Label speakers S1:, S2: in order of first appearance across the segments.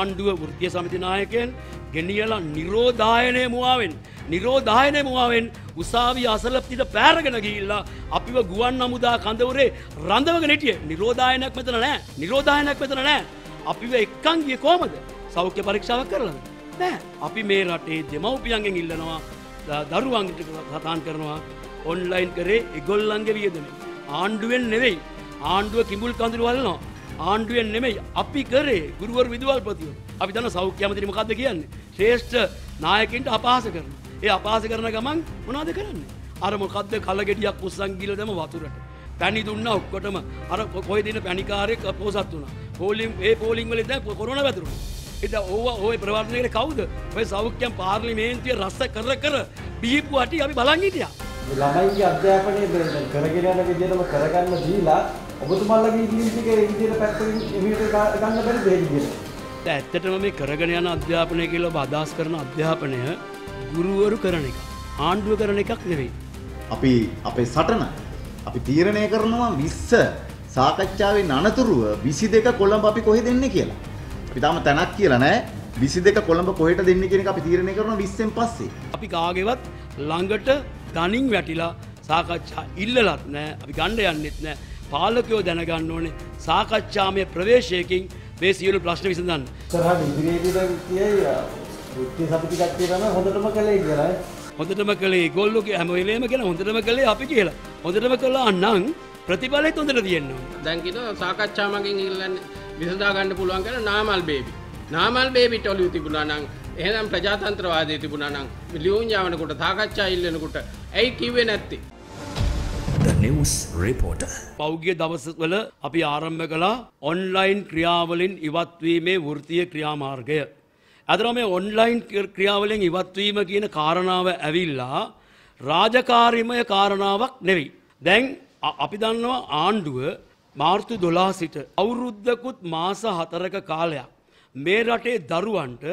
S1: ආණ්ඩුව ෘතිය සමිති නායකයන් ගෙනියලා නිරෝධායනය මුවාවෙන් නිරෝධායනය මුවාවෙන් උසාවි අසලප්තිට පෑරගෙන ගිහිල්ලා අපිව ගුවන් අමුදා කඳවරේ රඳවක නටිය නිරෝධායනයක් මෙතන නෑ නිරෝධායනයක් මෙතන නෑ අපිව එක්කන් ගිය කොහමද සෞඛ්‍ය පරීක්ෂාවක් කරලා නෑ අපි මේ රටේ දෙමව්පියන්ගෙන් ඉල්ලනවා දරුවන්ට සතාන් කරනවා ඔන්ලයින් කරේ එගොල්ලන්ගේ වියදෙන ආණ්ඩුවෙන් නෙවෙයි ආණ්ඩුව කිඹුල් කඳුළු වල්නවා ආණ්ඩුවෙන් නෙමෙයි අපි කරේ ගුරුවර විදුවල්පතියෝ. අපි දන්න සෞඛ්‍ය ඇමතිනි මොකද්ද කියන්නේ? ශ්‍රේෂ්ඨ නායකින්ට අපහාස කරනවා. ඒ අපහාස කරන ගමන් මොනවද කරන්නේ? අර මොකද්ද කලගෙඩියක් උස්සන් ගිල දැම වතුරට. පැණි දුන්නා ඔක්කොටම අර කොයි දින පැණිකාරයෙක් පෝසත් වුණා. පෝලිම් ඒ පෝලිම් වලින් දැන් කොරෝනා වැදුරුණා. ඉතින් ඕව ඔය ප්‍රවර්ධනය කරේ කවුද? ඔය සෞඛ්‍යම් පාර්ලිමේන්තුවේ රස කර කර බීපු ඇති අපි බලන් හිටියා.
S2: ළමයින්ගේ අධ්‍යාපනය කරගෙන යන විදිහටම කරගන්න දීලා ඔබතුමාලගේ ඉදිරිම් ටික ඒ විදිහට පැත්තකින් එමෙහෙට ගන්න බැරිද ඒ විදිහට?
S1: ඇත්තටම මේ කරගෙන යන අධ්‍යාපනය කියලා අදහස් කරන අධ්‍යාපනය ගුරුවරු කරන එක. ආණ්ඩුව කරන එකක් නෙවෙයි.
S3: අපි අපේ සටන අපි තීරණය කරනවා 20 සාකච්ඡාවේ අනතුරුව 22 කොළඹ අපි කොහෙ දෙන්නේ කියලා. අපි තාම තැනක් කියලා නැහැ. 22 කොළඹ කොහෙට දෙන්නේ කියන එක අපි තීරණය කරනවා 20න් පස්සේ.
S1: අපි කාගේවත් ළඟට තනින් වැටිලා සාකච්ඡා ඉල්ලලත් නැහැ. අපි ගන්න යන්නෙත් නැහැ. පාලකයෝ දැනගන්න ඕනේ සාකච්ඡාමය ප්‍රවේශයකින් මේ සියලු ප්‍රශ්න විසඳන්න. සරහන්
S2: ඉදිරියේදී කියයි බුද්ධි සමිති කට්ටිය තමයි හොඳටම කළේ කියලා.
S1: හොඳටම කළේ ඒගොල්ලෝගේ හැම වෙලේම කියන හොඳටම කළේ අපි කියලා. හොඳටම කළා නම් ප්‍රතිඵලෙත් හොඳට තියෙන්න ඕනේ.
S4: දැන් කියනවා සාකච්ඡාමකින් ඉල්ලන්නේ විසඳා ගන්න පුළුවන් කියලා නාමල් බේබි. නාමල් බේබිට ඔලිය තිබුණා නම් එහෙනම් ප්‍රජාතන්ත්‍රවාදය තිබුණා නම් ලියුම් යාවනකොට සාකච්ඡා
S1: ඉල්ලනකොට ඇයි කිව්වේ නැත්තේ නිවස් රේපෝට. පෞගිය දවසවල අපි ආරම්භ කලා ඔන්ලයින් ක්‍රියාවලින් ඉවත්වීමේ වෘතිය ක්‍රියාමාර්ගය. ඇදරම මේ ඔන්ලයින් ක්‍රියාවලෙන් ඉවත්වීම කියන කාරණාව ඇවිල්ලා රාජකාරිමය කාරණාවක් නෙවෙයි. දැන් අපි දන්නවා ආණ්ඩුව මාර්තු දොලා සිට අවුරුද්ධකුත් මාස හතරක කාලයක්. මේ රටේ දරුවන්ට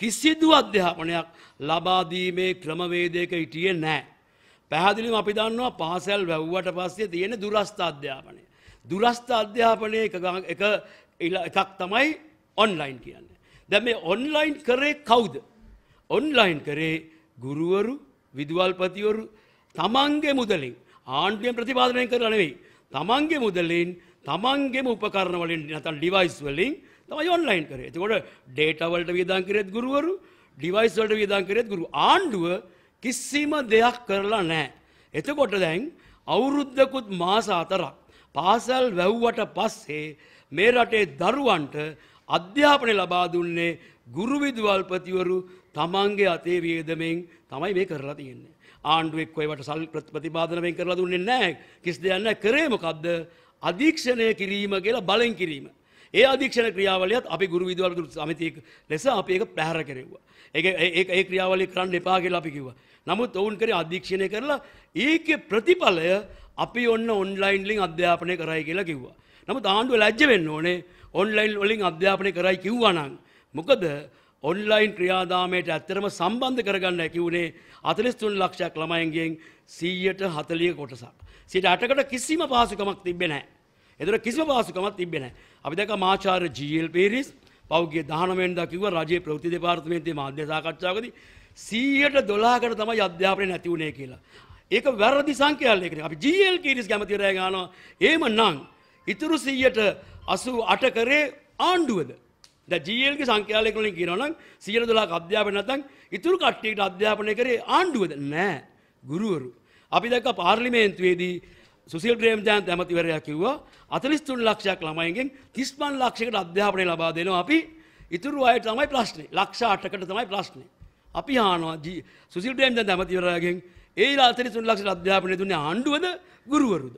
S1: කිසිදු අධ්‍යාපනයක් ලබාදීමේ ක්‍රමවේදයක හිටියේ නෑ. පැහදිලිම අපි දන්නවා පාසැල් වැැව්වට පස්සේ තියෙන දුරස්ථ අධ්‍යාපනය. දුරස්ථ අධ්‍යාපනය එකක් තමයි ඔන්ලයින් කියන්න. දැ මේ ඔන්ලයින් කරේ කවුද. ඔන්ලයින් කරේ ගුරුවරු විදුවල්පතිවරු තමන්ගේ මුදලින් ආණ්ඩියෙන් ප්‍රතිපාදනය කරනවෙයි. තමන්ගේ මුදලින් තමන්ගේ උපකරණ වලින් නතන් ඩිවයිස් වලින් තමයි ඔන්ලයින් කරේ එතකොට ඩේටවලට වියදන් කරෙත් ගුරුවරු ඩිවයිස් වලට වියදන් කරෙත් ගුරු ආණ්ඩුව කිසිම දෙයක් කරලා නැහැ. එතකොට දැන් අවුරුද්දකුත් මාස අතරක් පාසල් වැව්වට පස්සේ මේ රටේ දරුවන්ට අධ්‍යාපනය ලබා දුන්නේ ගුරු විදුහල්පතිවරු තමන්ගේ අතේ වියදමෙන් තමයි මේ කරලා තියෙන්නේ. ආණ්ඩුවෙක් කොයිවට සල් ප්‍රතිපාදනයෙන් කරලා දුන්නේ නැහැ. කිසි දෙයක් නැහැ. කරේ මොකද්ද? අධීක්ෂණය කිරීම කියලා බලෙන් කිරීම. ඒ අධීක්ෂණ ක්‍රියාවලියත් අපි ගුරු විදුහල්පති සමිතියක ලෙස අපි ඒක පැහැර කෙරෙව්වා. ඒක ඒක ඒ ක්‍රියාවලිය කරන්න එපා කියලා අපි කිව්වා. නමුත් ඔවුන් කරේ අධීක්ෂණය කරලා ඒකේ ප්‍රතිඵලය අපි ඔන්න ඔන්ලයින් ලින් අධ්‍යාපනය කරයි කියලා කිව්වා. නමුත් ආණ්ඩුව ලැජ්ජ වෙන්න ඕනේ ඔන්ලයින් වලින් අධ්‍යාපනය කරයි කිව්වා නම්. මොකද ඔන්ලයින් ක්‍රියාදාමයට ඇත්තරම සම්බන්ධ කරගන්න ඇකිවුණේ අතලිස්තුන් ලක්ෂයක් ළමයින්ගෙන් සීයට හතලිය කොටසක්. සිට අටකට කිසිම පහසුකමක් තිබෙනෑ. එතන කිසිම පාසුකමක් තිබ්බේ නැහැ. අපි දැක්කා මාචාර්ය ජී.එල්. පීරිස් පෞගේ 19 වෙනිදා කිව්වා රජයේ ප්‍රවෘත්ති දෙපාර්තමේන්තුවේ මාධ්‍ය සාකච්ඡාවකදී 100ට 12කට තමයි අධ්‍යාපනය නැති වුණේ කියලා. ඒක වැරදි සංකල්පයකට. අපි ජී.එල්. පීරිස් කැමති රෑ ගන්නවා. එහෙමනම් ඉතුරු 188 කරේ ආණ්ඩුවද? දැන් ජීඑල්ගේ සංඛ්‍යාලයක වලින් කියනවා නම් 112ක අධ්‍යාපනය නැත්නම් ඉතුරු කට්ටියට අධ්‍යාපනය කරේ ආණ්ඩුවද නෑ ගුරුවරු අපි දැක්ක පාර්ලිමේන්තුවේදී සුසිල් ප්‍රේමජයන්ත ඇමතිවරයා කිව්වා 43 ලක්ෂයක් ළමයින්ගෙන් 35 ලක්ෂයකට අධ්‍යාපනය ලබා දෙනවා අපි ඉතුරු අයට තමයි ප්‍රශ්නේ ලක්ෂ 8කට තමයි ප්‍රශ්නේ අපි අහනවා සුසිල් ප්‍රේමජයන්ත ඇමතිවරයාගෙන් ඒ 43 ලක්ෂ අධ්‍යාපනය දුන්නේ ආණ්ඩුවද ගුරුවරුද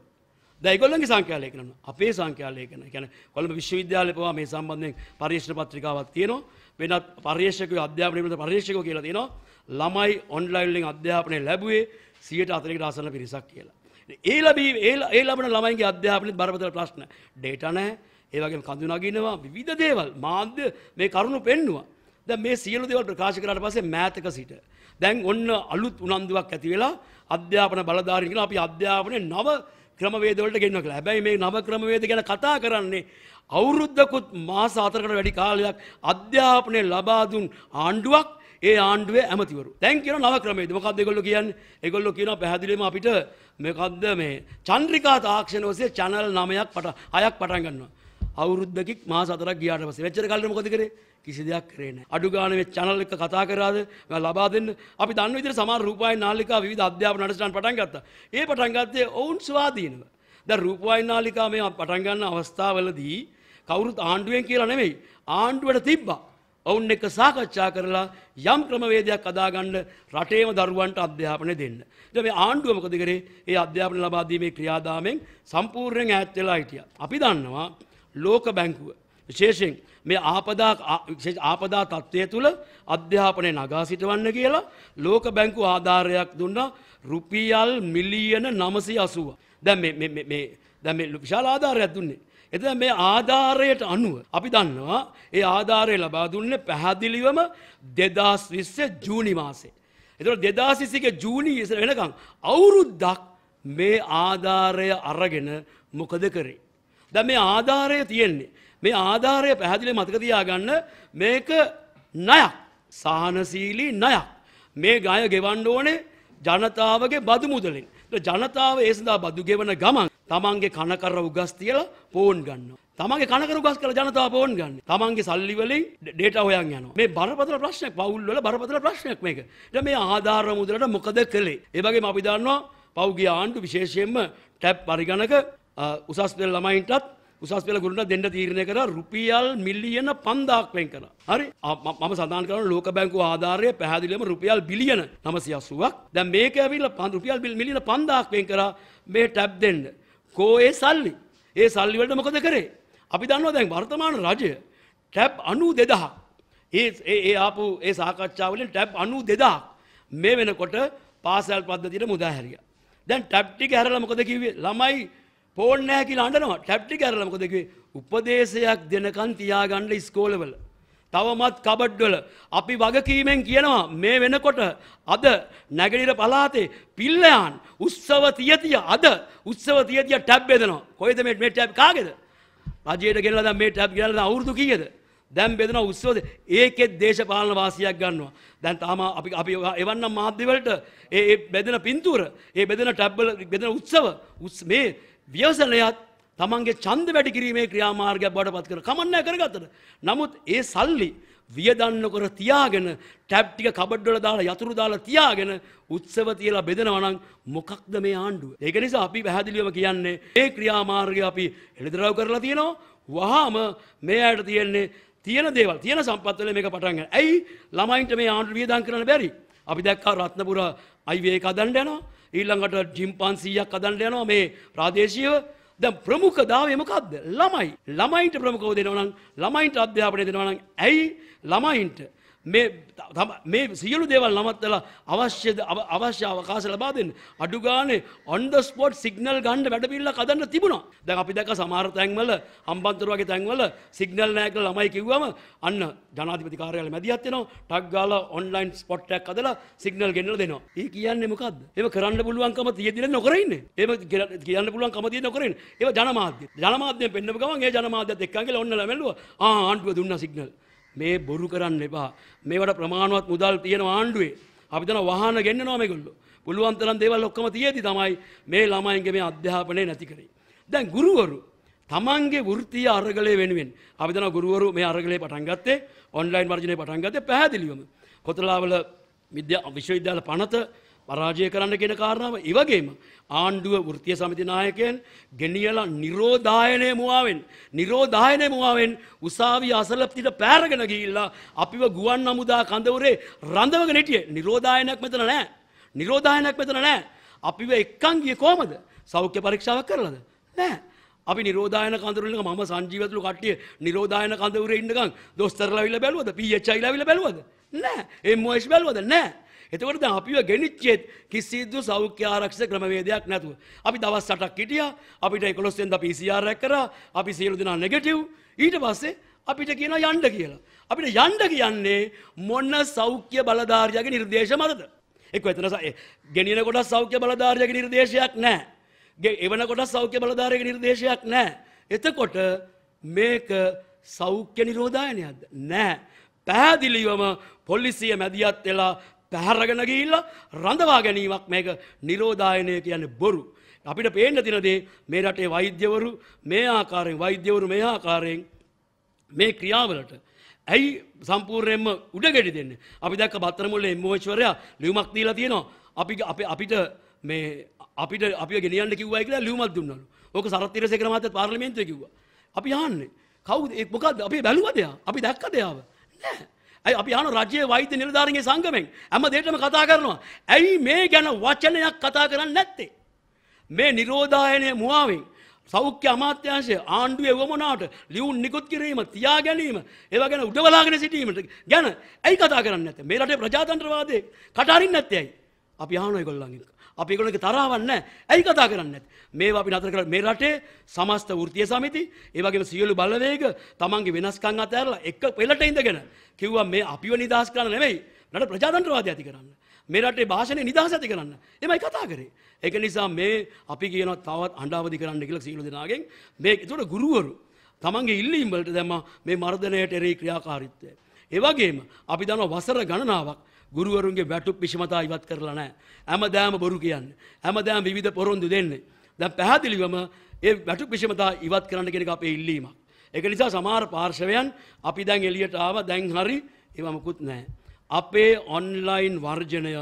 S1: දැන් ඒගොල්ලන්ගේ සංඛ්‍යා ලේඛන අපේ සංඛ්‍යා ලේඛන කියන්නේ කොළඹ විශ්වවිද්‍යාලේ පවා මේ සම්බන්ධයෙන් පරීක්ෂණ පත්‍රිකාවක් තියෙනවා වෙනත් පර්යේෂකයෝ අධ්‍යාපනය පිළිබඳ පර්යේෂකයෝ කියලා තියෙනවා ළමයි ඔන්ලයින් ලෙන් අධ්‍යාපනය ලැබුවේ 140කට ආසන්න පිරිසක් කියලා ඒලබී ඒ ලබන ළමයිගේ අධ්‍යාපනය බරපතල ප්‍රශ්න ඩේට නෑ ඒවගේ කඳු නගිනවා විධ දේවල් මාධ්‍ය මේ කරුණු පෙන්නවා. ද මේ සියලු දෙවල් ප්‍රකාශ කරට පසේ මෑතක සිට. දැන් ඔන්න අලුත් උනන්දුවක් ඇති වෙලා අධ්‍යාපන බලධාරිගෙන අපි අධ්‍යාපනය නව ක්‍රමවේදවලට ගෙන්න්නක හැබැයි මේ නව ක්‍රමවේද ගැන කතා කරන්නේ අවුරුද්ධකුත් මාස අතරකට වැඩි කාලයක් අධ්‍යාපනය ලබාදුන් ආණ්ඩුවක් ඒ ආණ්ඩුවේ ඇමතිවරු දැන් කියන නව ක්‍රමේද මොකක්ද ඒගොල්ලෝ කියන්නේ ඒගොල්ලෝ කියනවා පැහැදිලිවම අපිට මොකද්ද මේ චන්ද්‍රිකා තාක්ෂණ ඔස්සේ channel 9ක් පට 6ක් පටන් ගන්නවා අවුරුද්දකින් මාස 4ක් ගියාට පස්සේ මෙච්චර කාලෙ මොකද කරේ කිසි දෙයක් කරේ නැහැ අඩු ගානේ මේ channel එක කතා කරාද ලබා දෙන්න අපි දන්න විදිහට සමහර රූපවාහිනී නාලිකා විවිධ අධ්‍යාපන නටසටන් පටන් ගත්තා ඒ පටන් ගත්තේ ඔවුන් ස්වාධීනව දැන් රූපවාහිනී නාලිකා මේ පටන් ගන්න අවස්ථාවවලදී කවුරුත් ආණ්ඩුවෙන් කියලා නෙමෙයි ආණ්ඩුවට තිබ්බා ඔවුන් එක සාකච්ඡා කරලා යම් ක්‍රමවේදයක් අදාගන්න රටේම දරුවන්ට අධ්‍යාපනය දෙන්න. ඉතින් මේ ආණ්ඩුව මොකද කරේ? ඒ අධ්‍යාපන ලබා දීමේ ක්‍රියාදාමෙන් සම්පූර්ණයෙන් ඈත් වෙලා හිටියා. අපි දන්නවා ලෝක බැංකුව විශේෂයෙන් මේ ආපදා ආපදා තත්ත්වය තුළ අධ්‍යාපනය නගා සිටවන්න කියලා ලෝක බැංකු ආධාරයක් දුන්නා රුපියල් මිලියන 980. දැන් මේ මේ මේ දැන් මේ විශාල ආධාරයක් දුන්නේ. එත මේ ආධාරයට අනුව අපි දන්නවා ඒ ආධාරය ලබා දුන්නේ පැහැදිලිවම දෙදස් විස්ස ජූනි මාසේ. එතුට දෙදාසිසික ජූනි ඉස වෙනකං අවුරුද්දක් මේ ආධාරය අරගෙන මොකද කරේ. ද මේ ආධාරය තියෙන්නේ. මේ ආධාරය පැහැදිලි මතකතියාගන්න මේක නයක් සාහනසීලී නයක්. මේ ගය ගෙවන්ඩ ඕනේ ජනතාවගේ බදු මුදලින්. ජනතාව ඒසදා බදු ගෙවන ගමන්. තමන්ගේ කනකර උගස් තියලා පෝන් ගන්න. තමන්ගේ කනකර උගස් කළ ජනතාව පෝන් ගන්න. තමන්ගේ සල්ලි වලින් ඩේටා හොයන් යනවා. මේ බරපතල ප්‍රශ්නයක් පවුල් වල බරපතල ප්‍රශ්නයක් මේක. දැන් මේ ආධාර මුදලට මොකද කළේ? ඒ වගේම අපි දන්නවා පවුගිය ආණ්ඩු විශේෂයෙන්ම ටැප් පරිගණක උසස් පෙළ ළමයින්ටත් උසස් පෙළ ගුරුන්ට දෙන්න තීරණය කරා රුපියල් මිලියන 5000ක් වෙන් කරා. හරි මම සඳහන් කරන ලෝක බැංකුව ආධාරය පැහැදිලිවම රුපියල් බිලියන 980ක්. දැන් මේක ඇවිල්ලා රුපියල් මිලියන 5000ක් වෙන් කරා මේ ටැප් දෙන්න. කෝ ඒ සල්ලි ඒ සල්ලි වලට මොකද කරේ අපි දන්නවා දැන් වර්තමාන රජය ටැප් අනු දෙදහ ඒ ඒ ආපු ඒ සාකච්ඡාවලින් ටැප් අනු දෙදා මේ වෙනකොට පාසල් පද්ධතියට මුදා හැරිය දැන් ටැප්ටි හැරලා මොකද කිව්වේ ළමයි ෆෝන් නැහැ කියලා අඬනවා ටැප්ටි හැරලා මොකද කිව්වේ උපදේශයක් දෙනකන් තියාගන්න ඉස්කෝලවල තවමත් කබඩ්ඩොල අපි වගකීමෙන් කියනවා මේ වෙනකොට අද නැගලිර පලාතේ පිල්ලයන් උත්සව තියතිය අද උත්සව තියතිය ටැබ් බෙදනවා කොයිද මේ මේ ටැබ් කාගේද රජයට ගෙනලා දැන් මේ ටැබ් ගෙනලා අවුරුදු කීයද දැන් බෙදෙන උත්සවද ඒකෙත් දේශපාලන වාසියක් ගන්නවා. දැන් තාම අපි අපි එවන්නම් මාධ්‍ය වලට ඒ බෙදෙන පින්තූර, ඒ බෙදෙන ටැබ් වල බෙදෙන උත්සව මේ ව්‍යවසනයත් තමන්ගේ චන්ද වැඩි කිරීමේ ක්‍රියාමාර්ගයක් බවට පත් කර කමන්නෑ කරගත්තට. නමුත් ඒ සල්ලි වියදන්න කර තියාගෙන ටැබ් ටික කබඩ්වල දාලා යතුරු දාලා තියාගෙන උත්සව තියලා බෙදෙනවා නම් මොකක්ද මේ ආණ්ඩුව? ඒක නිසා අපි පැහැදිලිවම කියන්නේ මේ ක්‍රියාමාර්ගය අපි හෙළිදරව් කරලා තියෙනවා. වහාම මේ ඇයට තියෙන්නේ තියෙන දේවල් තියෙන සම්පත් වල මේක පටන් ගන්න. ඇයි ළමයින්ට මේ ආණ්ඩුව වියදම් කරන්න බැරි? අපි දැක්කා රත්නපුර අයිවේ එක හදන්න යනවා. ඊළඟට ජිම්පන්සියක් හදන්න යනවා මේ ප්‍රාදේශීයව. දැන් ප්‍රමුඛ දාවේ මොකක්ද? ළමයි. ළමයින්ට ප්‍රමුඛව දෙනවා නම් ළමයින්ට අධ්‍යාපනය දෙනවා නම් ඇයි ළමයින්ට මේ සියලු දේවල් නමත්තලා අවශ්‍ය අවශ්‍ය අවකාශ ලබා දෙන්න අඩු ගානේ ඔන්ඩ ස්පොට් සිගනල් ගණ්ඩ වැඩපිල්ල කදන්න තිබුණා දැ අපි දැක සමාර තැන්වල හම්බන්තර වගේ තැන්වල සිගනල් නෑක ළමයි කිව්වම අන්න ජනාධිපති කාරයාල මැදිහත්වෙනවා ටක් ගාල ඔන්ලයින් ස්පොට්ටක් කදලා සිගනල් ගෙන්නල දෙනවා ඒ කියන්නේ මොකක්ද ඒම කරන්න පුළුවන්කම තියදින නොකරන්න ඒම කියන්න පුළුවන් කමතිය නොකරින් ඒ ජනමාධ්‍ය ජනමාධ්‍ය පෙන්න්න ගමන් ඒ ජනමාධ්‍යත් එක්කගේ ඔන්න ලැමැලුව ආණ්ඩුව දුන්න සිගනල් මේ බොරු කරන්න එපා. මේවට ප්‍රමාණවත් මුදල් තියෙන ආණ්ඩුවේ. අපි දන වහන ගෙන්නනවා මේගොල්ලෝ. පුළුවන් තරම් දේවල් ඔක්කොම තියේදී තමයි මේ ළමයින්ගේ මේ අධ්‍යාපනය නැති කරේ. දැන් ගුරුවරු තමන්ගේ වෘත්තීය අරගලය වෙනුවෙන් අපි දන ගුරුවරු මේ අරගලේ පටන් ගත්තේ ඔන්ලයින් වර්ජනය පටන් ගත්තේ පැහැදිලිවම. කොතලාවල විශ්වවිද්‍යාල පනත පරාජය කරන්න කියෙන කාරණාව ඉවගේම ආණ්ඩුව ෘතිය සමතිනායකයෙන් ගෙනියලා නිරෝධායනය මුවාවෙන් නිරෝධායනය මුවාවෙන් උසාවි අසලප්තිට පෑරගෙන ගිල්ලා අපිව ගුවන් අමුදා කඳවරේ රඳවග නටිය නිරෝධායනයක් මෙතන නෑ නිරෝධායනයක් මෙතන නෑ අපිව එක්කංගිය කෝමද සෞඛ්‍ය පරීක්ෂාවක් කරලද නෑ අපි නිරෝධායන කඳරුලක ම සංජීවතුල කට්ටිය නිරෝධායන කඳවර ඉන්නකම් දොස්තරලවිල බැලුවද පිච්චයිලවිල බැලුවද නෑ එම්මෝයිස් බැලුවද නෑ එතකොට දැන් අපිව ගෙනිච්චෙත් කිසිදු සෞඛ්‍ය ආරක්ෂක ක්‍රමවේදයක් නැතුව. අපි දවස් 8ක් හිටියා. අපිට 11 වෙනිදා PCR රැක් කරා. අපි සියලු දෙනා නෙගටිව්. ඊට පස්සේ අපිට කියනවා යන්න කියලා. අපිට යන්න කියන්නේ මොන සෞඛ්‍ය බලධාරියාගේ නිර්දේශ මතද? එක්ක එතන ගෙනියන කොට සෞඛ්‍ය බලධාරියාගේ නිර්දේශයක් නැහැ. එවන කොට සෞඛ්‍ය බලධාරයක නිර්දේශයක් නෑ. එතකොට මේක සෞඛ්‍ය නිරෝධායනයක්ද නෑ. පැහැදිලිවම පොලිසිය මැදිහත් වෙලා පැහැරගෙන ගිහිල්ලා රඳවා ගැනීමක් මේක නිරෝධායනය කියන්නේ බොරු. අපිට පේන්න තියෙන දේ මේ රටේ වෛද්‍යවරු මේ ආකාරයෙන් වෛද්‍යවරු මේ ආකාරයෙන් මේ ක්‍රියාවලට ඇයි සම්පූර්ණයෙන්ම උඩගෙඩි දෙන්නේ? අපි දැක්ක බත්තරමුල්ලේ එම්මෝච්වරයා ලියුමක් දීලා තියෙනවා. අපි අපිට මේ අපිට අපි ගෙනියන්න කිව්වයි කියලා ලියුමක් දුන්නලු. ඕක සරත් තිරසේකර මහත්තයා පාර්ලිමේන්තුවේ කිව්වා. අපි ආන්නේ කවුද මොකද්ද අපි බැලුවද එයා? අපි දැක්කද එයාව? නෑ. ඇයි අපි අහන රජයේ වෛද්‍ය නිලධාරීන්ගේ සංගමෙන් හැම දෙයකම කතා කරනවා. ඇයි මේ ගැන වචනයක් කතා කරන්නේ නැත්තේ? මේ නිරෝධායනයේ මුවාවෙන් සෞඛ්‍ය අමාත්‍යාංශය ආණ්ඩුවේ වමනාට ලියුම් නිකුත් කිරීම තියා ගැනීම ඒවා ගැන උඩවලාගෙන සිටීමට ගැන ඇයි කතා කරන්නේ නැත්තේ? මේ රටේ ප්‍රජාතන්ත්‍රවාදයේ කට අරින්නේ නැත්තේ ඇයි? අපි අහනවා ඒගොල්ලන්ගෙන්. අපි ඒගොල්ලන්ගේ තරහවන්න ඇයි කතා කරන්නේ නැත්තේ? මේවා අපි නතර කරලා මේ රටේ සමස්ත වෘත්තීය සමිති, ඒ වගේම සියලු බලවේග තමන්ගේ වෙනස්කම් අතහැරලා එක පෙළට ඉඳගෙන කිව්වා මේ අපිව නිදහස් කරන්න නෙවෙයි, රට ප්‍රජාතන්ත්‍රවාදය ඇති කරන්න. මේ රටේ භාෂණය නිදහස ඇති කරන්න. එමයි කතා කරේ. ඒක නිසා මේ අපි කියනවා තවත් අඬාවදි කරන්න කියලා සීල දෙනාගෙන් මේ ඒතකොට ගුරුවරු තමන්ගේ ඉල්ලීම් වලට දැම්මා මේ මර්ධනයට එරෙහි ක්‍රියාකාරීත්වය. ඒ වගේම අපි දන්නවා වසර ගණනාවක් ගුරුවරුන්ගේ වැටුප් විෂමතා ඉවත් කරලා නැහැ. හැමදාම බොරු කියන්නේ. හැමදාම විවිධ පොරොන්දු දෙන්නේ. දැන් පැහැදිලිවම ඒ වැටුප් විෂමතා ඉවත් කරන්න කියන එක අපේ ඉල්ලීමක්. ඒක නිසා සමහර පාර්ශවයන් අපි දැන් එළියට ආවා දැන් හරි ඒවා මුකුත් නැහැ. අපේ ඔන්ලයින් වර්ජනය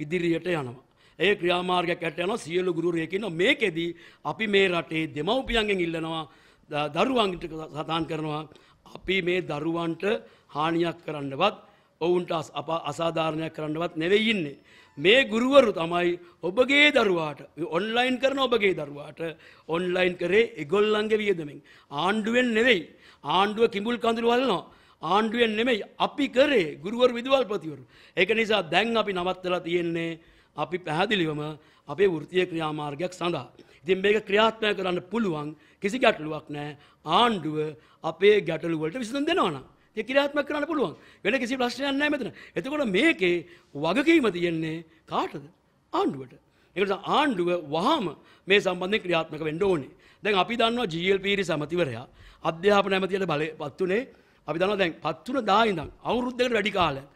S1: ඉදිරියට යනවා. ඒ ක්‍රියාමාර්ගයක් ඇට යනවා සියලු ගුරුවරයෙක් ඉන්නවා. මේකෙදී අපි මේ රටේ දෙමව්පියන්ගෙන් ඉල්ලනවා දරුවන්ට සටහන් කරනවා අපි මේ දරුවන්ට හානියක් කරන්නවත් ඔවුන්ට අප අසාධාරණයක් කරන්නවත් නෙවෙයින්නේ. මේ ගුරුවරු තමයි ඔබගේ දරුවාට ඔන්ලයින් කරන ඔබගේ දරුවාට ඔන්ලයින් කරේ එගොල්ලන්ගේ වියදමෙන්. ආණ්ඩුවෙන් නෙවෙයි. ආණ්ඩුව කිඹුල් කඳුරු වල්නවා. ආණ්ඩුවෙන් නෙමෙයි අපි කරේ ගුරුවරු විදුවල්පතිවරු. ඒක නිසා දැන් අපි නවත්තලා තියෙන්නේ අපි පැහැදිලිවම අපේ වෘතිය ක්‍රියාමාර්ගයක් සඳහා. ඉතින් මේක ක්‍රියාත්මක කරන්න පුළුවන් කිසි ගැටලුවක් නෑ ආණ්ඩුව අපේ ගැටලුවලට විසඳුම් දෙනවා නම්. ඒක ක්‍රියාත්මක කරන්න පුළුවන්. වෙන කිසි ප්‍රශ්නයක් නැහැ මෙතන. එතකොට මේකේ වගකීම තියෙන්නේ කාටද? ආණ්ඩුවට. ඒකට ආණ්ඩුව වහම මේ සම්බන්ධයෙන් ක්‍රියාත්මක වෙන්න ඕනේ. දැන් අපි දන්නවා GLPරි සමතිවරයා අධ්‍යාපන ඇමතියට බලපත් උනේ අපි දන්නවා දැන් පත් උන දා ඉඳන් අවුරුද්දකට වැඩි කාලයක්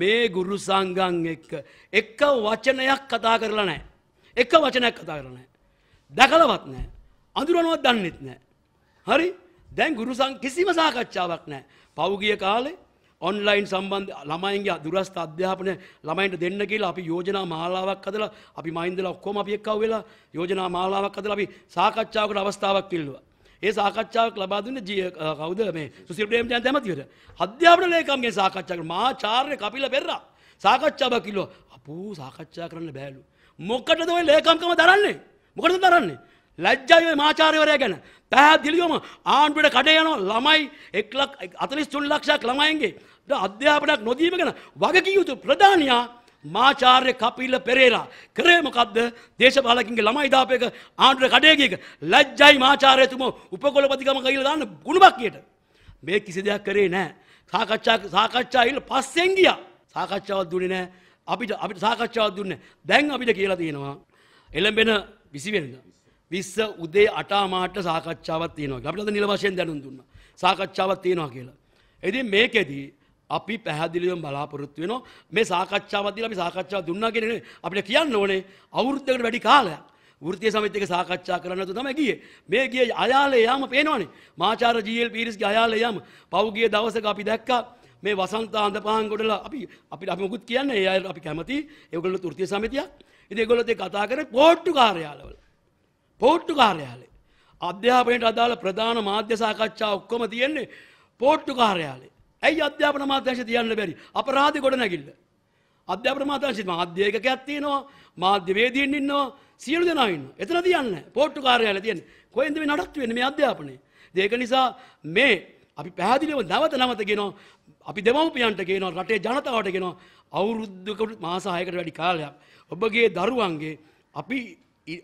S1: මේ ගුරු සංගම් එක්ක එක වචනයක් කතා කරලා නැහැ. එක වචනයක් කතා කරලා නැහැ. දැකලවත් නැහැ. අඳුරනවත් දන්නෙත් නැහැ. හරි? දැන් ගුරු සං කිසිම සාකච්ඡාවක් නැහැ. පෞගිය කාලේ ඔන්ලයින් සම්බන්ධ ළමයින්ගේ දුරස්ථ අධ්‍යාපනය ළමයින්ට දෙන්න කියලා අපි යෝජනා මාලාවක් හදලා අපි මයින්දලා ඔක්කොම අපි එක්කව වෙලා යෝජනා මාලාවක් හදලා අපි සාකච්ඡාවකට අවස්ථාවක් කිල්ලුවා. ඒ සාකච්ඡාවක් ලබා දුන්නේ ජී කවුද මේ සුසිල් ප්‍රේමචන්ද ඇමතිවර. අධ්‍යාපන ලේකම්ගේ සාකච්ඡාවකට මා චාර්ය කපිල පෙරරා සාකච්ඡාවක් කිල්ලුවා. අපෝ සාකච්ඡා කරන්න බෑලු. මොකටද ඔය ලේකම්කම දරන්නේ? මොකටද දරන්නේ? ලැජ්ජාය මාචාරයවරය ගැන පැහැදිලිවම ආණ්ඩුවට කඩේ යනවා ළමයි එක්ලක් අතලිස් තුන් ලක්ෂයක් ළමයින්ගේ ද අධ්‍යාපනයක් නොදීම ගැන වගකිය යුතු ප්‍රධානයා මාචාර්ය කපිල්ල පෙරේරා කරේ මොකද්ද දේශපාලකින්ගේ ළමයි දාපේක ආණ්ඩුවේ කඩේ ගියක ලැජ්ජයි මාචාර්යතුමෝ උපකොළපතිකම කයිල දාන්න ගුණබක් කියට මේ කිසි දෙයක් කරේ නෑ සාකච්ඡා සාකච්ඡා ඉල්ල පස්සෙන් ගියා සාකච්ඡාවක් දුන්නේ නෑ අපිට අපිට සාකච්ඡාවක් දුන්නේ දැන් අපිට කියලා තියෙනවා එළඹෙන 20 වෙනිදා විස්ස උදේ අටාමාට සාකච්ඡාවත් තියෙනවා අපිට නිල වශයෙන් දැනුම් දුන්න සාකච්ඡාවත් තියෙනවා කියලා. ඉතින් මේකෙදී අපි පැහැදිලිවම බලාපොරොත්තු වෙනවා මේ සාකච්ඡාවත් දීලා අපි සාකච්ඡාව දුන්නා කියන අපිට කියන්න ඕනේ අවුරුද්දකට වැඩි කාලයක් වෘත්තීය සමිතියත් එක්ක සාකච්ඡා කරන්න නැතුව තමයි ගියේ. මේ ගියේ අයාලේ යාම පේනවනේ. මාචාර්ය ජී.එල්. පීරිස්ගේ අයාලේ යාම පෞගිය දවසක අපි දැක්කා මේ වසන්ත අඳපහන් ගොඩලා අපි අපිට අපි මොකුත් කියන්නේ ඒ අය අපි කැමති. ඒගොල්ලෝ වෘත්තීය සමිතියක්. ඉතින් ඒගොල්ලොත් ඒ කතා කරේ කෝට්ටු කාර්යාලවල. පෝට්ටු කාර්යාලේ. අධ්‍යාපනයට අදාළ ප්‍රධාන මාධ්‍ය සාකච්ඡා ඔක්කොම තියෙන්නේ පෝට්ටු කාර්යාලේ. ඇයි අධ්‍යාපන මාත්‍යංශය තියන්න බැරි? අපරාධ ගොඩනැගිල්ල. අධ්‍යාපන මාත්‍යංශෙත් මාධ්‍ය ඒකකයක් තියෙනවා, මාධ්‍ය වේදීන් ඉන්නවා, සියලු දෙනා ඉන්නවා. එතන තියන්නේ පෝට්ටු කාර්යාලේ තියන්නේ. කොහෙන්ද මේ නඩත්තු වෙන්නේ මේ අධ්‍යාපනය? ඒක නිසා මේ අපි පැහැදිලිව නැවත නැවත කියනවා අපි දෙමව්පියන්ට කියනවා රටේ ජනතාවට කියනවා අවුරුද්දකට මාස 6කට වැඩි කාලයක් ඔබගේ දරුවන්ගේ අපි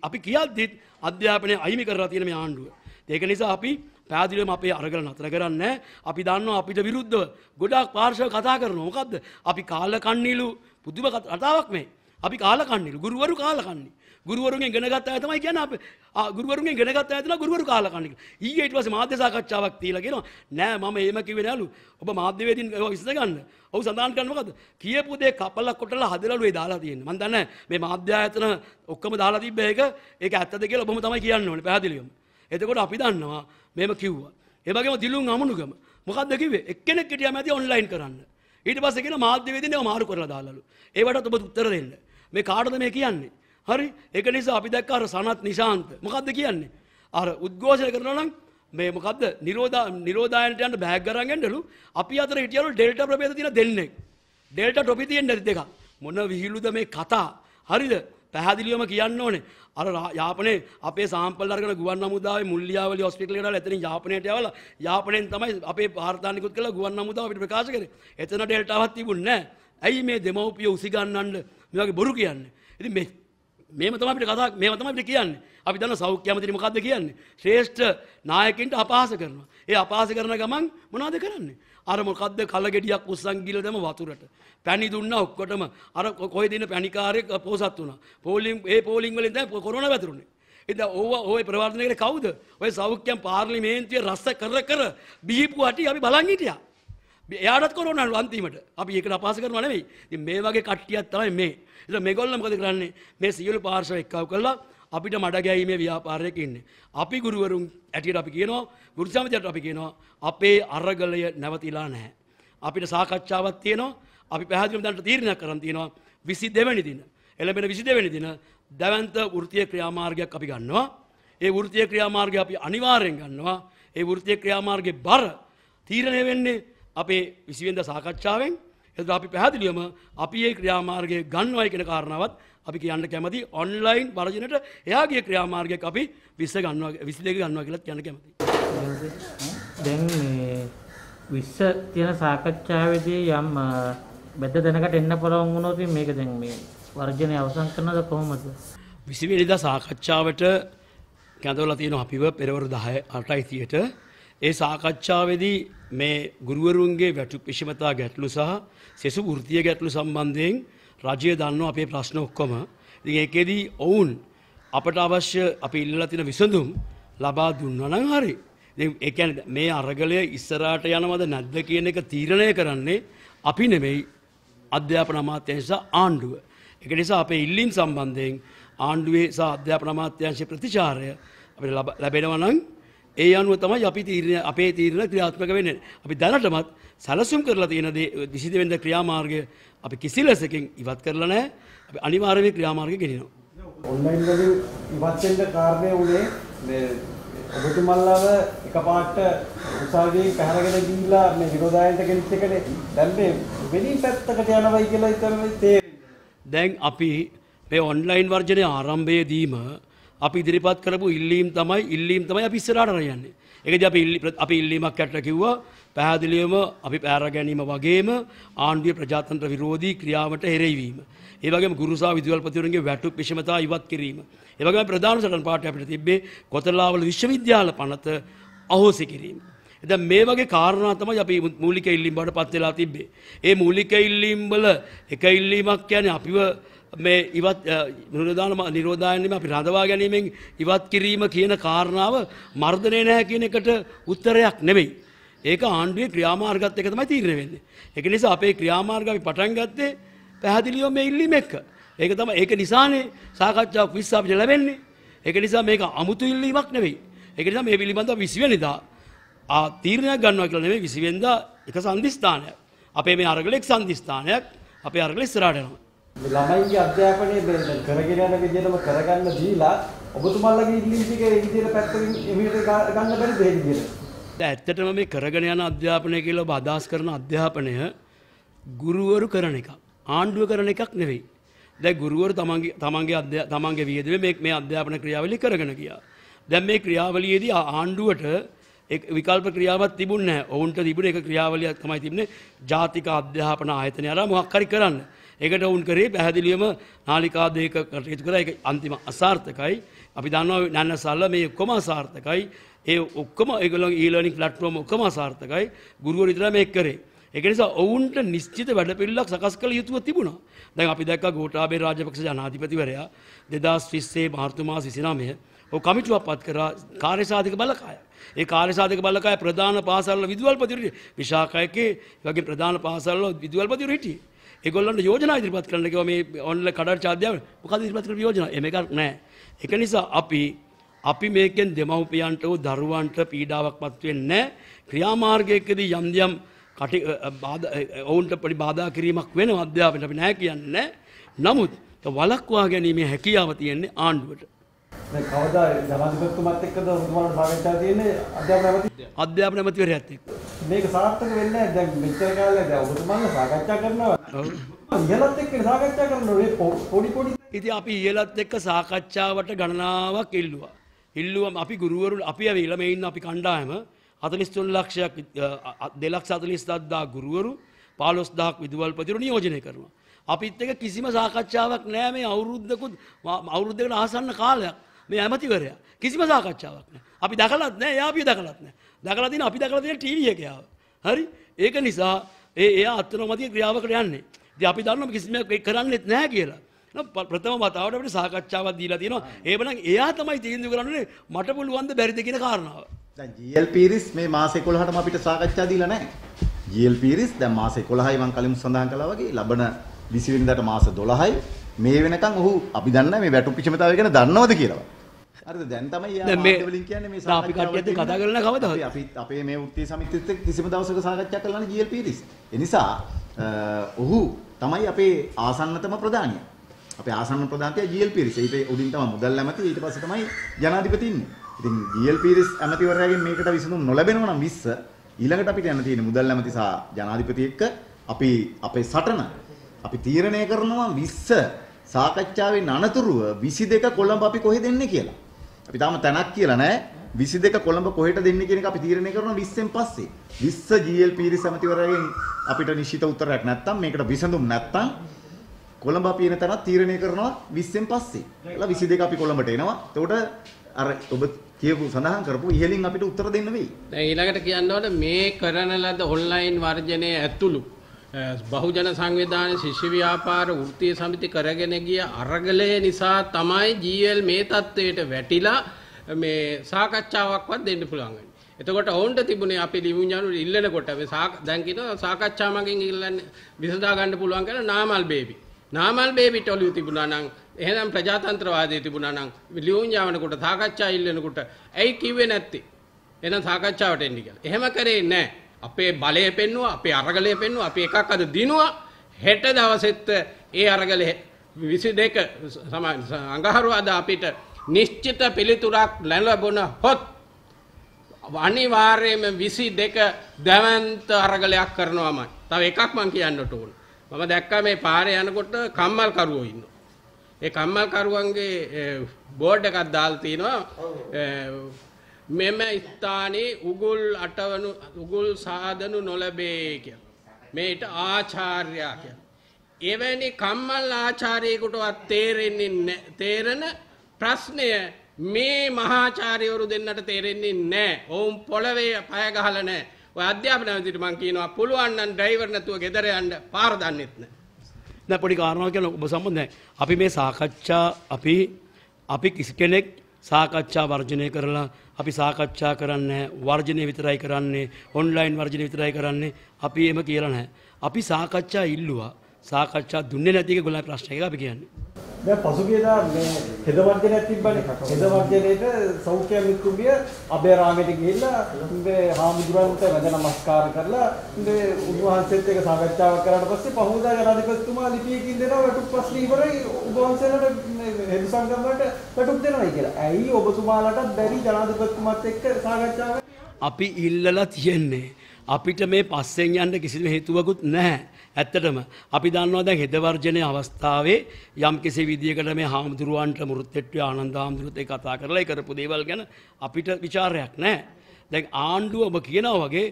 S1: අපි කියද්දිත් අධ්‍යාපනය අයිමි කරලා තියෙන මේ ආණ්ඩුව. ඒක නිසා අපි පැදිලම අපේ අරගල නතර කරන්න අපි දන්නවා අපිට විරුද්ධව ගොඩක් පාර්ශව කතා කරනවා. මොකද්ද? අපි කාලකන්නිලු පුදුම කතාවක් මේ. අපි කාලකන්නිලු ගුරුවරු කාලකන්නිලු ගුරුවරුන්ගෙන් ඉගෙන ගන්න අය තමයි කියන්නේ අපි. ආ ගුරුවරුන්ගෙන් ඉගෙන ගන්න අය තමයි ගුරුවරු කාලා කන්නේ කියලා. ඊයේ ඊට පස්සේ මාධ්‍ය සාකච්ඡාවක් තියලා කියනවා නෑ මම එහෙම කිව්වේ නෑලු. ඔබ මාධ්‍යවේදීන් ඒවා විසඳ ගන්න. ඔව් සඳහන් කරන්නේ මොකද්ද? කියපු දේ කපලා කොටලා හදලාලු ඒ දාලා තියෙන්නේ. මම දන්නේ මේ මාධ්‍ය ආයතන ඔක්කොම දාලා තිබ්බේ ඒක. ඒක ඇත්තද කියලා ඔබම තමයි කියන්න ඕනේ පැහැදිලිවම. එතකොට අපි දන්නවා මේම කිව්වා. ඒ වගේම දිලුම් අමුණුගම මොකක්ද කිව්වේ? එක්කෙනෙක් හිටියා මැදි ඔන්ලයින් කරන්න. ඊට පස්සේ කියන මාධ්‍යවේදීන් ඒවා මාරු කරලා දාලාලු. ඒවටත් ඔබ උත්තර දෙන්න. මේ කාටද මේ කියන්නේ? හරි එක නිසා අපි දැක්ක අර සනත් නිශාන්ත මොකක්ද කියන්නේ අර උද්ඝෝෂණය කරනවා නම් මේ මොකක්ද නිරෝධා නිරෝධායනට යන්න බෑග් කරන් යන්නලු අපි අතර හිටියලු ඩෙල්ටා ප්‍රභේද තියෙන දෙන්නේ ඩෙල්ටා ටොපි තියෙන නැති දෙක මොන විහිළුද මේ කතා හරිද පැහැදිලිවම කියන්න ඕනේ අර යාපනයේ අපේ සාම්පල් අරගෙන ගුවන් හමුදාවේ මුල්ලියාවලි හොස්පිටල් එකට එතනින් යාපනයට යවලා යාපනයෙන් තමයි අපේ පාර්තානිකුත් කළා ගුවන් හමුදාව අපිට ප්‍රකාශ කරේ එතන ඩෙල්ටාවක් තිබුණේ නැහැ ඇයි මේ දෙමව්පිය උසිගන්නන්න මේ වගේ බොරු කියන්නේ ඉතින් මේ මේම තම අපිට කතා මේව තමයි අපිට කියන්නේ. අපි දන්න සෞඛ්‍ය ඇමතිනි මොකද්ද කියන්නේ? ශ්‍රේෂ්ඨ නායකින්ට අපහාස කරනවා. ඒ අපහාස කරන ගමන් මොනවද කරන්නේ? අර මොකද්ද කලගෙඩියක් උස්සන් ගිල දැම වතුරට. පැණි දුන්නා ඔක්කොටම අර කොයි දින පැණිකාරයෙක් පෝසත් වුණා. පෝලිම් ඒ පෝලිම් වලින් දැන් කොරෝනා වැතුරුනේ. ඉතින් ඕවා ඔය ප්‍රවර්ධනය කරේ කවුද? ඔය සෞඛ්‍යම් පාර්ලිමේන්තුවේ රස කර කර බීපු ඇටි අපි බලන් හිටියා. එයාටත් කොරනලු අන්තිමට අපි ඒකට අපහාස කරනවා නෙවෙයි. ඉතින් මේ වගේ කට්ටියක් තමයි මේ. ඉතින් මේගොල්ලෝ මොකද කරන්නේ? මේ සියලු පාර්ශ්ව එක්කව කරලා අපිට මඩ ගැයීමේ ව්‍යාපාරයක ඉන්නේ. අපි ගුරුවරුන් ඇටියට අපි කියනවා, ගුරු සමිතියට අපි කියනවා අපේ අරගලය නැවතිලා නැහැ. අපිට සාකච්ඡාවක් තියෙනවා. අපි පැහැදිලිව දැන් තීරණයක් කරන් තියෙනවා 22 වෙනි දින. එළඹෙන 22 වෙනි දින දවන්ත වෘත්තීය ක්‍රියාමාර්ගයක් අපි ගන්නවා. ඒ වෘත්තීය ක්‍රියාමාර්ගය අපි අනිවාර්යෙන් ගන්නවා. ඒ වෘත්තීය ක්‍රියාමාර්ගයේ බර තීරණය වෙන්නේ අපේ විසිවෙන්ද සාකච්ඡාවෙන් එද අපි පැහැදිලියම අපි ඒ ක්‍රියාමාර්ගය ගන්නවයි කෙන කාරණාවත් අපි කියන්න කැමති ඔන්ලයින් වරජනට එයාගේ ක්‍රියාමාර්ගයක් අපි විස්ස ගන්නවා විසි දෙක ගන්නවා කියලත් යන්න කැමති
S4: දැන් විස්ස තියෙන සාකච්ඡාවේදී යම් බැද දැනකට එන්න පොළොන් වුණොතින් මේක දැන් මේ වර්ජනය අවසන් කරනද කොහොමද
S1: විසිවෙනිදා සාකච්ඡාවට කැඳවලා තියෙනවා අපිව පෙරවරු 10 8යි 30ට ඒ සාකච්ඡාවේදී මේ ගුරුවරුන්ගේ වැටු විෂමතා ගැටලු සහ සෙසු වෘත්තීය ගැටලු සම්බන්ධයෙන් රජය දන්නවා අපේ ප්‍රශ්න ඔක්කොම. ඉතින් ඒකෙදී ඔවුන් අපට අවශ්‍ය අපි ඉල්ලලා තියෙන විසඳුම් ලබා දුන්නා නම් හරි. ඉතින් ඒ කියන්නේ මේ අරගලය ඉස්සරහට යනවද නැද්ද කියන එක තීරණය කරන්නේ අපි නෙමෙයි අධ්‍යාපන අමාත්‍ය නිසා ආණ්ඩුව. ඒක නිසා අපේ ඉල්ලීම් සම්බන්ධයෙන් ආණ්ඩුවේ සහ අධ්‍යාපන අමාත්‍යාංශයේ ප්‍රතිචාරය අපිට ලැබෙනවා නම් ඒ අනුව තමයි අපි තීරණ අපේ තීරණ ක්‍රියාත්මක වෙන්නේ. අපි දැනටමත් සැලසුම් කරලා තියෙන දේ විසිදෙවෙන්ද ක්‍රියාමාර්ගය අපි කිසි ලෙසකින් ඉවත් කරලා නැහැ. අපි අනිවාර්යයෙන් ක්‍රියාමාර්ගය ගෙනියනවා.
S2: ඔන්ලයින් වලින් ඉවත් වෙන්න කාරණේ උනේ මේ ඔබතුමල්ලාව එකපාරට උසාවියේ පැහැරගෙන ගිහිල්ලා මේ විරෝධායනට ගෙනිච්ච එකනේ. දැන් මේ වෙලින් පැත්තකට යනවයි කියලා ඉතින් තේරෙන්නේ.
S1: දැන් අපි මේ ඔන්ලයින් වර්ජනය ආරම්භයේදීම අපි ඉදිරිපත් කරපු ඉල්ලීම් තමයි ඉල්ලීම් තමයි අපි ඉස්සරහට යන්නේ. ඒකදී අපි අපි ඉල්ලීමක් යට කිව්වා පැහැදිලිවම අපි පැහැර ගැනීම වගේම ආණ්ඩුවේ ප්‍රජාතන්ත්‍ර විරෝධී ක්‍රියාවට එරෙහි වීම. ඒ වගේම ගුරුසා විදුහල්පතිවරුන්ගේ වැටුප් විෂමතා ඉවත් කිරීම. ඒ වගේම ප්‍රධාන සටන් පාඨය අපිට තිබ්බේ කොතලාවල විශ්වවිද්‍යාල පනත අහෝසි කිරීම. දැන් මේ වගේ කාරණා තමයි අපි මූලික ඉල්ලීම් බවට පත් වෙලා තිබ්බේ. ඒ මූලික ඉල්ලීම් වල එක ඉල්ලීමක් කියන්නේ අපිව මේ ඉවත් නිරෝධානම නිරෝධායනම අපි රඳවා ගැනීමෙන් ඉවත් කිරීම කියන කාරණාව මර්ධනය නැහැ කියන එකට උත්තරයක් නෙවෙයි. ඒක ආණ්ඩුවේ ක්‍රියාමාර්ගත් එක තමයි තීරණය වෙන්නේ. ඒක නිසා අපේ ක්‍රියාමාර්ග අපි පටන් ගත්තේ පැහැදිලිව මේ ඉල්ලීම එක්ක. ඒක තමයි ඒක නිසානේ සාකච්ඡාවක් 20 අපිට ලැබෙන්නේ. ඒක නිසා මේක අමුතු ඉල්ලීමක් නෙවෙයි. ඒක නිසා මේ පිළිබඳව 20 වෙනිදා ආ තීරණයක් ගන්නවා කියලා නෙවෙයි 20 වෙනිදා එක සංදිස්ථානයක්. අපේ මේ අරගල එක් සංදිස්ථානයක් අපේ අරගල ඉස්සරහට යනවා.
S2: ළමයින්ගේ අධ්‍යාපනය කරගෙන යන විදිහටම කරගන්න දීලා ඔබතුමාලගේ ඉල්ලීම් ටික ඒ විදිහට පැත්තකින් එමෙහෙට ගන්න බැරිද ඒ
S1: විදිහට? දැන් ඇත්තටම මේ කරගෙන යන අධ්‍යාපනය කියලා ඔබ අදහස් කරන අධ්‍යාපනය ගුරුවරු කරන එකක්. ආණ්ඩුව කරන එකක් නෙවෙයි. දැන් ගුරුවරු තමන්ගේ තමන්ගේ තමන්ගේ වියදමේ මේ මේ අධ්‍යාපන ක්‍රියාවලිය කරගෙන ගියා. දැන් මේ ක්‍රියාවලියේදී ආණ්ඩුවට විකල්ප ක්‍රියාවක් තිබුණේ නැහැ. ඔවුන්ට තිබුණේ ඒක ක්‍රියාවලියක් තමයි තිබුණේ ජාතික අධ්‍යාපන ආයතනය අර මොකක් හරි කරන්නේ. ඒකට ඔවුන් කරේ පැහැදිලිවම නාලිකා දෙක කටයුතු කරා ඒක අන්තිම අසාර්ථකයි. අපි දන්නවා නැන්නසල්ල මේ ඔක්කොම අසාර්ථකයි. ඒ ඔක්කොම ඒගොල්ලෝගේ e-learning platform ඔක්කොම අසාර්ථකයි. ගුරුවරු විතරයි මේක කරේ. ඒක නිසා ඔවුන්ට නිශ්චිත වැඩපිළිවෙලක් සකස් කළ යුතුව තිබුණා. දැන් අපි දැක්කා ගෝඨාභය රාජපක්ෂ ජනාධිපතිවරයා 2020 මාර්තු මාස 29 ඔව් කමිටුවක් පත් කරා කාර්යසාධක බලකායක්. ඒ කාර්යසාධක බලකාය ප්‍රධාන පාසල්වල විදුහල්පතිවරු විශාඛයකේ වගේ ප්‍රධාන පාසල්වල විදුහල්පතිවරු හිටියේ. ඒගොල්ලන්ට යෝජනා ඉදිරිපත් කරන්න කිව්වා මේ ඔන්ලයින් කඩාචාර්යාව මොකද ඉදිරිපත් කරපු යෝජනා? මේක නෑ. ඒක නිසා අපි අපි මේකෙන් දෙමව්පියන්ට හෝ දරුවන්ට පීඩාවක්පත් වෙන්නේ නෑ. ක්‍රියාමාර්ගයකදී යම් යම් කටි ඔවුන්ට පොඩි බාධා කිරීමක් වෙනවා අධ්‍යාපනයට අපි නෑ කියන්නේ නෑ. නමුත් වලක්වා ගැනීමේ හැකියාව තියෙන්නේ ආණ්ඩුවට. මේ
S2: කවදා ජනාධිපතිතුමත් එක්කද ඔබතුමාලට සාකච්ඡා තියෙන්නේ
S1: අධ්‍යාපන ඇමති අධ්‍යාපන ඇමතිවරයාත් එක්ක
S2: මේක සාර්ථක වෙන්නේ නැහැ දැන් මෙච්චර කාලයක් දැන් ඔබතුමාලා සාකච්ඡා කරනවා ඔව් ඉහළත් එක්ක සාකච්ඡා කරනවා මේ පොඩි පොඩි
S1: ඉතින් අපි ඉහළත් එක්ක සාකච්ඡාවට ගණනාවක් ඉල්ලුවා ඉල්ලුවම අපි ගුරුවරු අපි ඇවිල්ලා මේ ඉන්න අපි කණ්ඩායම 43 ලක්ෂයක් 2 ලක්ෂ 40000 ගුරුවරු 15000ක් විදුවල්පතිවරු නියෝජනය කරනවා අපිත් එක කිසිම සාකච්ඡාවක් නෑ මේ අවුරුද්ධකුත් අවුරුද්ධකට ආසන්න කාලයක් මේ ඇමතිවරයා කිසිම සාකච්ඡාවක් නෑ අපි දකලත් නෑ යාපිය දකලත් නෑ දකලා තියෙන අපි දකලා තියෙන ටීවී එකයාව හරි ඒක නිසා ඒ එයා අත්නොමතිය ක්‍රියාවකට යන්නේ ඉතින් අපි දන්නවා කිසිම කරන්නෙත් නෑ කියලා ප්‍රථම වතාවට අපිට සාකච්ඡාවක් දීලා තියෙනවා එහෙමනම් එයා තමයි තීන්දුව කරන්නේ මට පුළුවන් ද බැරිද කියන කාරණාව දැන්
S3: GL පීරිස් මේ මාසේ 11ටම අපිට සාකච්ඡා දීලා නැහැ GL පීරිස් දැන් මාසේ 11යි මම කලින් සඳහන් කළා වගේ ලබන 20 වෙනිදාට මාස 12යි. මේ වෙනකන් ඔහු අපි දන්නේ මේ වැටුප් විෂමතාවය ගැන දන්නවද කියලා. හරිද? දැන් තමයි යා මාතවලින් කියන්නේ මේ අපි කට්ටියත් කතා කරලා කවදාවත්. අපි අපේ මේ වෘත්තීය සමිතියත් එක්ක කිසිම දවසක සාකච්ඡා කරලා නැහැ GLP රිස්. ඒ නිසා ඔහු තමයි අපේ ආසන්නතම ප්‍රධානියා. අපේ ආසන්න ප්‍රධානතිය ජීල් පිරිස. ඊට උඩින් තමයි මුදල් ඇමති ඊට පස්සේ තමයි ජනාධිපති ඉන්නේ. ඉතින් ජීල් පිරිස් ඇමතිවරයාගෙන් මේකට විසඳුම් නොලැබෙනවා නම් 20 ඊළඟට අපිට යන්න තියෙන මුදල් ඇමති සහ ජනාධිපති එක්ක අපි අපේ සටන අපි තීරණය කරනවා 20 සාකච්ඡාවෙන් අනතුරුව 22 කොළඹ අපි කොහෙ දෙන්නේ කියලා. අපි තාම තැනක් කියලා නැහැ. 22 කොළඹ කොහෙට දෙන්නේ කියන එක අපි තීරණය කරනවා 20න් පස්සේ. 20 GL පීරි සමිතිවරයෙන් අපිට නිශ්චිත උත්තරයක් නැත්තම් මේකට විසඳුම් නැත්තම් කොළඹ අපි එන තැනත් තීරණය කරනවා 20න් පස්සේ. ඒලා 22 අපි කොළඹට එනවා. එතකොට අර ඔබ කියපු සඳහන් කරපු ඉහලින් අපිට උත්තර දෙන්න
S4: වෙයි. දැන් ඊළඟට කියන්න ඕනේ මේ කරන ලද ඔන්ලයින් වර්ජනය ඇතුළු බහුජන සංවිධාන ශිෂ්‍ය ව්‍යාපාර වෘත්තීය සමිති කරගෙන ගිය අරගලය නිසා තමයි GL මේ தത്വයට වැටිලා මේ සාකච්ඡාවක්වත් දෙන්න පුළුවන් වෙන්නේ. එතකොට ඔවුන්ට තිබුණේ අපි ලියුම්ඥානු ඉල්ලනකොට මේ දැන් කියනවා සාකච්ඡා මගෙන් ඉල්ලන්නේ විසඳා ගන්න පුළුවන් කියලා නාමල් බේබි. නාමල් බේබිට ඔලිය තිබුණා නම් එහෙනම් ප්‍රජාතන්ත්‍රවාදී තිබුණා නම් ලියුම්ඥානකොට සාකච්ඡා ඉල්ලනකොට ඇයි කිව්වේ නැත්තේ? එහෙනම් සාකච්ඡාවට එන්න කියලා. එහෙම කරේ නැහැ. අපේ බලය පෙන්නවා අපේ අරගලය පෙන්නවා අපි එකක් අද දිනුවා හෙට දවසෙත් ඒ අරගලය 22 අඟහරුවාද අපිට නිශ්චිත පිළිතුරක් ලැබුණ හොත් අනිවාර්යයෙන්ම 22 දැවන්ත අරගලයක් කරනවාමයි. තව එකක් මම කියන්නට ඕන. මම දැක්කා මේ පාරේ යනකොට කම්මල් කරුවෝ ඉන්නවා. ඒ කම්මල් කරුවන්ගේ බෝඩ් එකක් දාලා තිනවා මෙම ස්ථානයේ උගුල් අටවනු උගුල් සාධනු නොලැබේ කිය. මේට ආචාර්යා කිය. එවැනි කම්මල් ආචාර්යයෙකුටවත් තේරෙන්නේ තේරෙන ප්‍රශ්නය මේ මහාචාර්යවරු දෙන්නට තේරෙන්නේ නැහැ. ඔවුන් පොළවේ පය ගහලා නැහැ. ඔය අධ්‍යාපන විදිහට මම කියනවා පුළුවන් නම් ඩ්‍රයිවර් නැතුව ගෙදර යන්න පාර දන්නෙත් නැහැ.
S1: දැන් පොඩි කාරණාවක් කියන්න ඔබ සම්බන්ධ නැහැ. අපි මේ සාකච්ඡා අපි අපි කිසි කෙනෙක් සාකච්ඡා වර්ජනය කරලා අපි සාකච්ඡා කරන්න වර්ජනය විතරයි කරන්නේ ඔන්ලයින් වර්ජනය විතරයි කරන්නේ අපි එම කියලා නැහැ. අපි සාකච්ඡා ඉල්ලුවා සාකච්ඡා දුන්නේ නැති එක ගොල්ලෝ ප්‍රශ්නය කියලා අපි කියන්නේ.
S2: දැන් පසුගියදා මේ හෙද වර්ජනයක් තිබ්බනේ. හෙද වර්ජනයේට සෞඛ්‍ය මිත්‍රුඹිය අබේරාමයට ගිහිල්ලා ඉන්නේ හාමුදුරන්ට වැඳ නමස්කාර කරලා ඉන්නේ උන්වහන්සේත් එක්ක සාකච්ඡාවක් කරාට පස්සේ පහුදා ජනාධිපතිතුමා ලිපියකින් දෙනවා වැටුප් ප්‍රශ්න ඉවරයි උන්වහන්සේලාට හෙද සංගම් වලට වැටුප් දෙනවා කියලා. ඇයි ඔබතුමාලට බැරි ජනාධිපතිතුමාත් එක්ක සාකච්ඡාවක්
S1: අපි ඉල්ලලා තියෙන්නේ අපිට මේ පස්සෙන් යන්න කිසිම හේතුවකුත් නැහැ. ඇත්තටම අපි දන්නවා දැන් හෙදවර්ජනය අවස්ථාවේ යම් කෙසේ විදිහකට මේ හාමුදුරුවන්ට මුරුත්තෙට්ටුව ආනන්ද හාමුදුරුවොත් ඒ කතා කරලා ඒ කරපු දේවල් ගැන අපිට ਵਿਚාරයක් නැහැ. දැන් ආණ්ඩුව ඔබ කියනා වගේ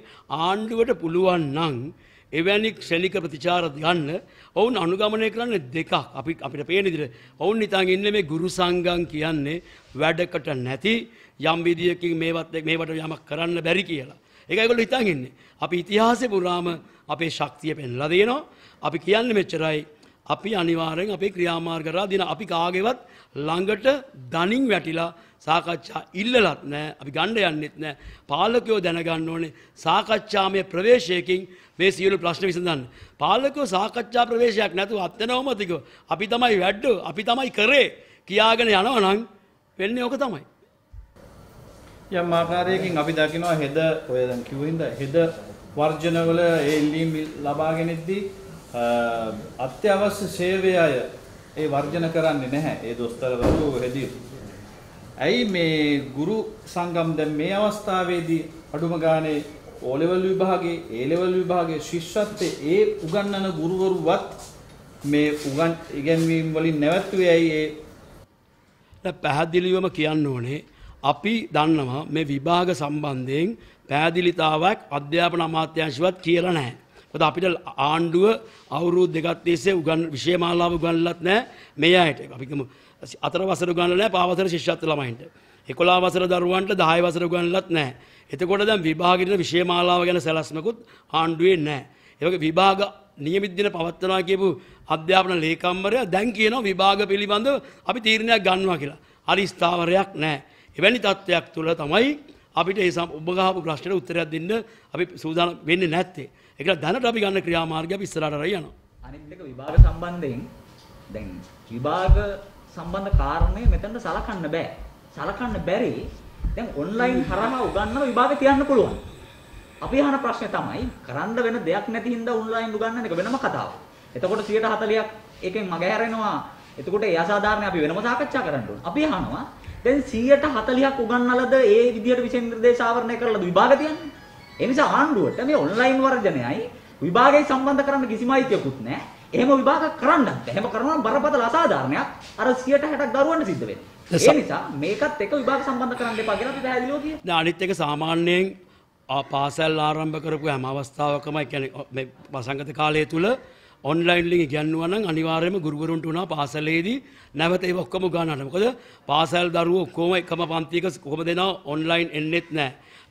S1: ආණ්ඩුවට පුළුවන් නම් එවැනි ශෙලික ප්‍රතිචාර ගන්න ඔවුන් අනුගමනය කරන්න දෙකක් අපි අපිට පේන විදිහට ඔවුන් නිතන් ඉන්නේ මේ ගුරු සංඝම් කියන්නේ වැඩකට නැති යම් විදියකින් මේවත් මේවට යමක් කරන්න බැරි කියලා. ඒක ඒගොල්ලෝ හිතන් ඉන්නේ. අපි ඉතිහාසය පුරාම අපේ ශක්තිය පෙන්ලා දෙනවා. අපි කියන්නේ මෙච්චරයි අපි අනිවාරයෙන් අපේ ක්‍රියාමාර්ග කරලා දින අපි කාගෙවත් ළඟට දනින් වැටිලා සාකච්ඡා ඉල්ලලත් නෑ අපි ගණ්ඩ යන්නෙත් නෑ පාලකයෝ දැනගන්න ඕනේ සාකච්ඡාමය ප්‍රවේශයකින් මේ සියලු ප්‍රශ්න විසඳන්න. පාලකයෝ සාකච්ඡා ප්‍රවේශයක් නැතුව අත්නවමතිකව අපි තමයි වැඩ්ඩෝ අපි තමයි කරේ කියාගෙන යනවා නම් වෙන්නේ ඕක තමයි. යම්
S2: ආකාරයකින් අපි දකිනවා හෙද ඔය දැන් කිව්වින්ද හෙද වර්ජනවල ඒ ඉල්ලීම් ලබාගෙනෙද්දී අත්‍යවශ්‍ය සේවය අය ඒ වර්ජන කරන්නේ නැහැ ඒ දොස්තරවරු හෙදී. ඇයි මේ ගුරු සංගම් දැන් මේ අවස්ථාවේදී අඩුම ගානේ ඕ ලෙවල් විභාගේ ඒ ලෙවල් විභාගේ ශිෂ්‍යත්වයේ ඒ උගන්වන ගුරුවරුවත් මේ උගන් ඉගැන්වීම් වලින්
S1: නැවතුවේ ඇයි ඒ පැහැදිලිවම කියන්න ඕනේ අපි දන්නවා මේ විභාග සම්බන්ධයෙන් පෑදිලිතාවක් අධ්‍යාපන අමාත්‍යංශවත් කියලා නැහැ. මොකද අපිට ආණ්ඩුව අවුරුදු දෙකක් තිස්සේ උගන් විෂයමාලාව උගන්ලත් නැහැ මේ අයට. අපි කියමු අතර වසර උගන්වලා නැහැ පාවසර ශිෂ්‍යත්ව ළමයින්ට. 11 වසර දරුවන්ට 10 වසර උගන්ලත් නැහැ. එතකොට දැන් විභාගෙට විෂයමාලාව ගැන සැලැස්මකුත් ආණ්ඩුවේ නැහැ. ඒ වගේ විභාග නියමිත දින පවත්වනවා කියපු අධ්‍යාපන ලේකම්වරයා දැන් කියනවා විභාග පිළිබඳව අපි තීරණයක් ගන්නවා කියලා. හරි ස්ථාවරයක් නැහැ. එවැනි තත්ත්වයක් තුළ තමයි අපිට ඒ උබගහපු ප්‍රශ්නයට උත්තරයක් දෙන්න අපි සූදානම් වෙන්නේ නැත්තේ. ඒකලා දැනට අපි ගන්න ක්‍රියාමාර්ගය අපි ඉස්සරහට අරගෙන යනවා.
S3: අනිත් එක විභාග සම්බන්ධයෙන් දැන් විභාග සම්බන්ධ කාරණේ මෙතනට සලකන්න බෑ. සලකන්න බැරි දැන් ඔන්ලයින් හරහා උගන්වන විභාග තියන්න පුළුවන්. අපි අහන ප්‍රශ්නේ තමයි කරන්න වෙන දෙයක් නැති හින්දා ඔන්ලයින් උගන්වන එක වෙනම කතාවක්. එතකොට 140ක් එකෙන් මගහැරෙනවා. එතකොට ඒ අසාධාරණ අපි වෙනම සාකච්ඡා කරන්න ඕන. අපි අහනවා දැන් 140ක් උගන්වලද ඒ විදිහට විශේෂ නිර්දේශාවරණය කරලාද විභාග තියන්නේ? ඒ නිසා ආණ්ඩුවට මේ ඔන්ලයින් වර්ජනයයි විභාගයයි සම්බන්ධ කරන්න කිසිම අයිතියකුත් නැහැ. එහෙම විභාග කරන්නත් බෑ. එහෙම කරනවා නම් බරපතල අසාධාරණයක් අර 160ක් දරුවන්ට
S1: සිද්ධ වෙනවා. ඒ නිසා
S3: මේකත් එක විභාග සම්බන්ධ කරන්න එපා කියලා අපි පැහැදිලිව කියනවා.
S1: දැන් අනිත් එක සාමාන්‍යයෙන් පාසල් ආරම්භ කරපු හැම අවස්ථාවකම කියන්නේ මේ වසංගත කාලය තුල ඔන්ලයින්ලිින් ගැන්වුවන අනිවාර්යම ගුරුවරුන්ට වුණා පාසලේදී නැවත ඒ ඔක්කම ගානටමකොද පාසල් දරුව කෝම එකම පන්තික කොම දෙනා ඔන්ලයින් එන්නෙත් නෑ.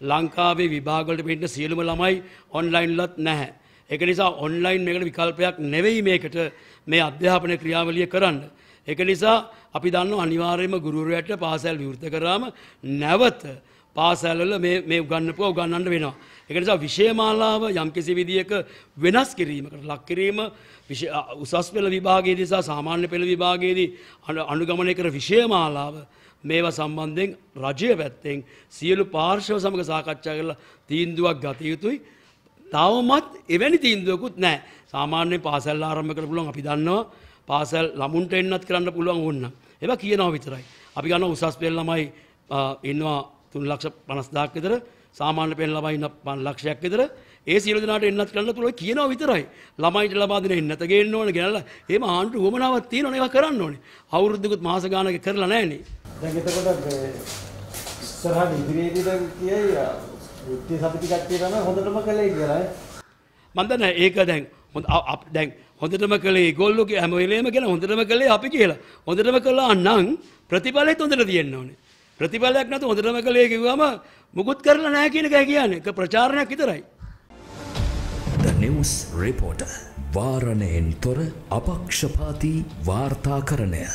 S1: ලංකාවේ විභාගලට පිට සියලුම ළමයි ඔන්ලයින්ලත් නැහැ. එක නිසා ඔන්ලයින් මේකට විකල්පයක් නෙවෙයි මේකට මේ අධ්‍යාපනය ක්‍රියාවලිය කරන්න. එක නිසා අපි දන්න අනිවාර්යම ගුරුවරයට පාසැල් විවෘත කරාම නැවත පාසැල්ල මේ උගන්නපුව උගන්නන්න වෙනවා. ඒක නිසා විෂයමාලාව යම්කිසි විදියක වෙනස් කිරීමකට ලක් කිරීම උසස් පෙළ විභාගයේ නිසා සාමාන්‍ය පෙළ විභාගයේදී අනුගමනය කර විෂයමාලාව මේවා සම්බන්ධයෙන් රජය පැත්තෙන් සියලු පාර්ශව සමග සාකච්ඡා කරලා තීන්දුවක් ගත යුතුයි. තවමත් එවැනි තීන්දුවකුත් නැහැ. සාමාන්‍ය පාසල් ආරම්භ කරලා පුළුවන් අපි දන්නවා පාසල් ළමුන්ට එන්නත් කරන්න පුළුවන් ඕන්න. ඒවා කියනවා විතරයි. අපි ගන්න උසස් පෙළ ළමයි ඉන්නවා තුන් ලක්ෂ පනස්දාක් විතර සාමාන්‍ය පෙන් ළමයි ලක්ෂයක් විතර ඒ සියලු දෙනාට එන්නත් කරන්න තුල කියනවා විතරයි. ළමයිට ලබා දෙන එන්නත ගේන්න ඕන ගෙනල්ලා එහෙම ආණ්ඩු වමනාවක් තියෙනවනේ ඒවා කරන්න ඕනේ. අවුරුද්දකුත් මාස ගානක කරලා නැහනේ.
S2: දැන් එතකොට මේ ඉස්සරහ ඉදිරියේදී දැන් කියයි වෘත්ති සමිති කට්ටිය තමයි හොඳටම කළේ කියලා.
S1: මම දන්නේ ඒක දැන් දැන් හොඳටම කළේ ඒගොල්ලෝගේ හැම වෙලේම කියලා හොඳටම කළේ අපි කියලා. හොඳටම කළා නම් ප්‍රතිඵලෙත් හොඳට තියෙන්න ඕනේ. ප්‍රතිඵලයක් නැතුව හොඳටම කළේ කිව්වම මුකුත් කරලා නෑ කියන එක කියන්නේ එක ප්‍රචාරණයක් විතරයි. The News Reporter වාරණයෙන් තොර අපක්ෂපාති වාර්තාකරණය